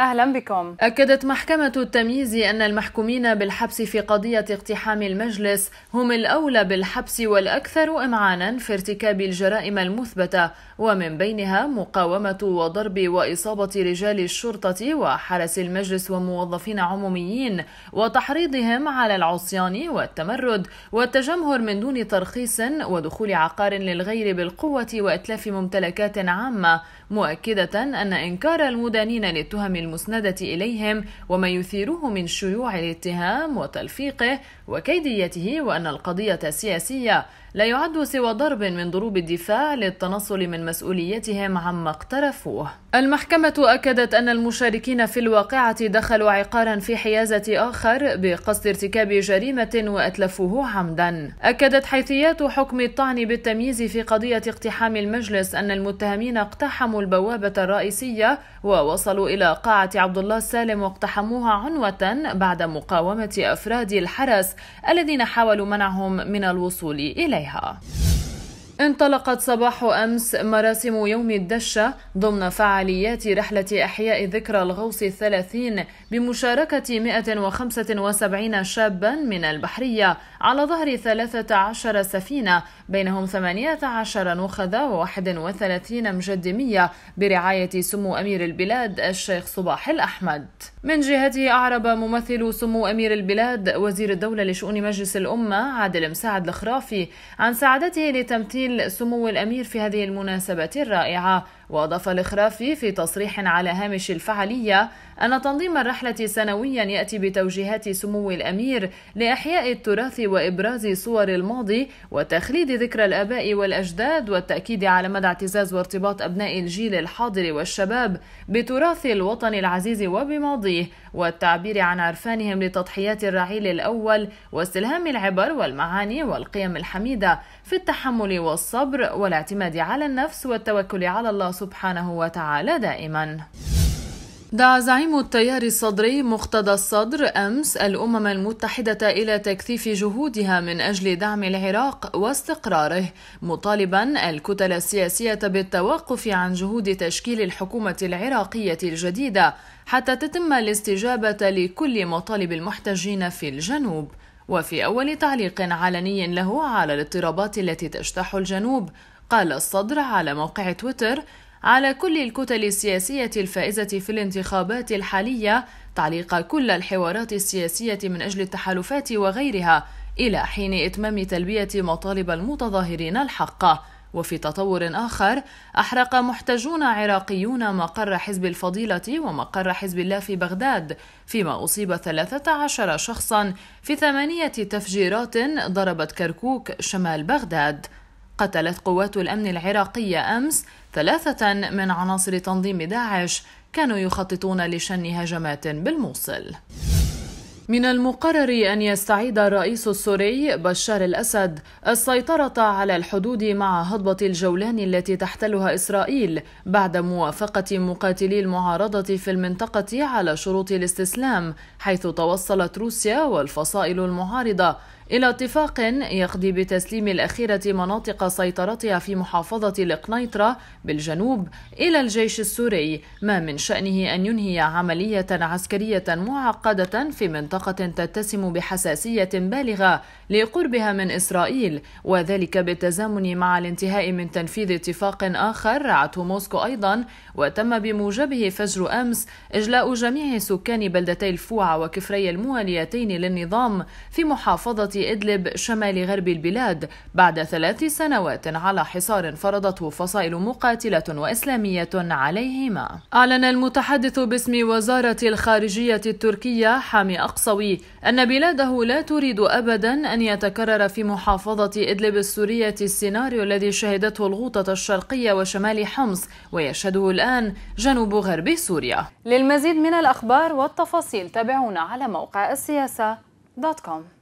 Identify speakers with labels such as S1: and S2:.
S1: أهلا بكم أكدت محكمة التمييز أن المحكومين بالحبس في قضية اقتحام المجلس هم الأولى بالحبس والأكثر إمعانا في ارتكاب الجرائم المثبتة ومن بينها مقاومة وضرب وإصابة رجال الشرطة وحرس المجلس وموظفين عموميين وتحريضهم على العصيان والتمرد والتجمهر من دون ترخيص ودخول عقار للغير بالقوة وإتلاف ممتلكات عامة مؤكدة أن إنكار المدانين للتهم المسندة إليهم وما يثيره من شيوع الاتهام وتلفيقه وكيديته وأن القضية السياسية لا يعد سوى ضرب من ضروب الدفاع للتنصل من مسؤوليتهم عما اقترفوه. المحكمة أكدت أن المشاركين في الواقعة دخلوا عقارا في حيازة آخر بقصد ارتكاب جريمة وأتلفوه عمدا. أكدت حيثيات حكم الطعن بالتمييز في قضية اقتحام المجلس أن المتهمين اقتحموا البوابة الرئيسية ووصلوا إلى قاعة عبد الله السالم واقتحموها عنوة بعد مقاومة أفراد الحرس الذين حاولوا منعهم من الوصول إليها. انطلقت صباح أمس مراسم يوم الدشة ضمن فعاليات رحلة إحياء ذكرى الغوص الثلاثين بمشاركة 175 شابا من البحرية على ظهر 13 سفينة بينهم 18 نخذة و31 مجدمية برعاية سمو أمير البلاد الشيخ صباح الأحمد من جهته أعرب ممثل سمو أمير البلاد وزير الدولة لشؤون مجلس الأمة عادل مساعد الخرافي عن سعادته لتمثيل تشكيل سمو الأمير في هذه المناسبة الرائعة وأضاف الإخرافي في تصريح على هامش الفعالية أن تنظيم الرحلة سنويا يأتي بتوجيهات سمو الأمير لإحياء التراث وإبراز صور الماضي وتخليد ذكرى الآباء والأجداد والتأكيد على مدى اعتزاز وارتباط أبناء الجيل الحاضر والشباب بتراث الوطن العزيز وبماضيه والتعبير عن عرفانهم لتضحيات الرعيل الأول واستلهام العبر والمعاني والقيم الحميدة في التحمل والصبر والاعتماد على النفس والتوكل على الله سبحانه وتعالى دائما دعا زعيم التيار الصدري مقتدى الصدر امس الامم المتحده الى تكثيف جهودها من اجل دعم العراق واستقراره مطالبا الكتل السياسيه بالتوقف عن جهود تشكيل الحكومه العراقيه الجديده حتى تتم الاستجابه لكل مطالب المحتجين في الجنوب وفي اول تعليق علني له على الاضطرابات التي تجتاح الجنوب قال الصدر على موقع تويتر على كل الكتل السياسية الفائزة في الانتخابات الحالية تعليق كل الحوارات السياسية من أجل التحالفات وغيرها إلى حين إتمام تلبية مطالب المتظاهرين الحق وفي تطور آخر أحرق محتجون عراقيون مقر حزب الفضيلة ومقر حزب الله في بغداد فيما أصيب 13 شخصا في ثمانية تفجيرات ضربت كركوك شمال بغداد قتلت قوات الأمن العراقية أمس ثلاثة من عناصر تنظيم داعش كانوا يخططون لشن هجمات بالموصل. من المقرر أن يستعيد الرئيس السوري بشار الأسد السيطرة على الحدود مع هضبة الجولان التي تحتلها إسرائيل بعد موافقة مقاتلي المعارضة في المنطقة على شروط الاستسلام حيث توصلت روسيا والفصائل المعارضة إلى اتفاق يقضي بتسليم الأخيرة مناطق سيطرتها في محافظة القنيطرة بالجنوب إلى الجيش السوري ما من شأنه أن ينهي عملية عسكرية معقدة في منطقة تتسم بحساسية بالغة لقربها من إسرائيل وذلك بالتزامن مع الانتهاء من تنفيذ اتفاق آخر رعته موسكو أيضا وتم بموجبه فجر أمس إجلاء جميع سكان بلدتي الفوعة وكفري المواليتين للنظام في محافظة إدلب شمال غرب البلاد بعد ثلاث سنوات على حصار فرضته فصائل مقاتلة وإسلامية عليهما أعلن المتحدث باسم وزارة الخارجية التركية حامي أقصوي أن بلاده لا تريد أبدا أن يتكرر في محافظة إدلب السورية السيناريو الذي شهدته الغوطة الشرقية وشمال حمص ويشهده الآن جنوب غرب سوريا للمزيد من الأخبار والتفاصيل تابعونا على موقع السياسة دوت كوم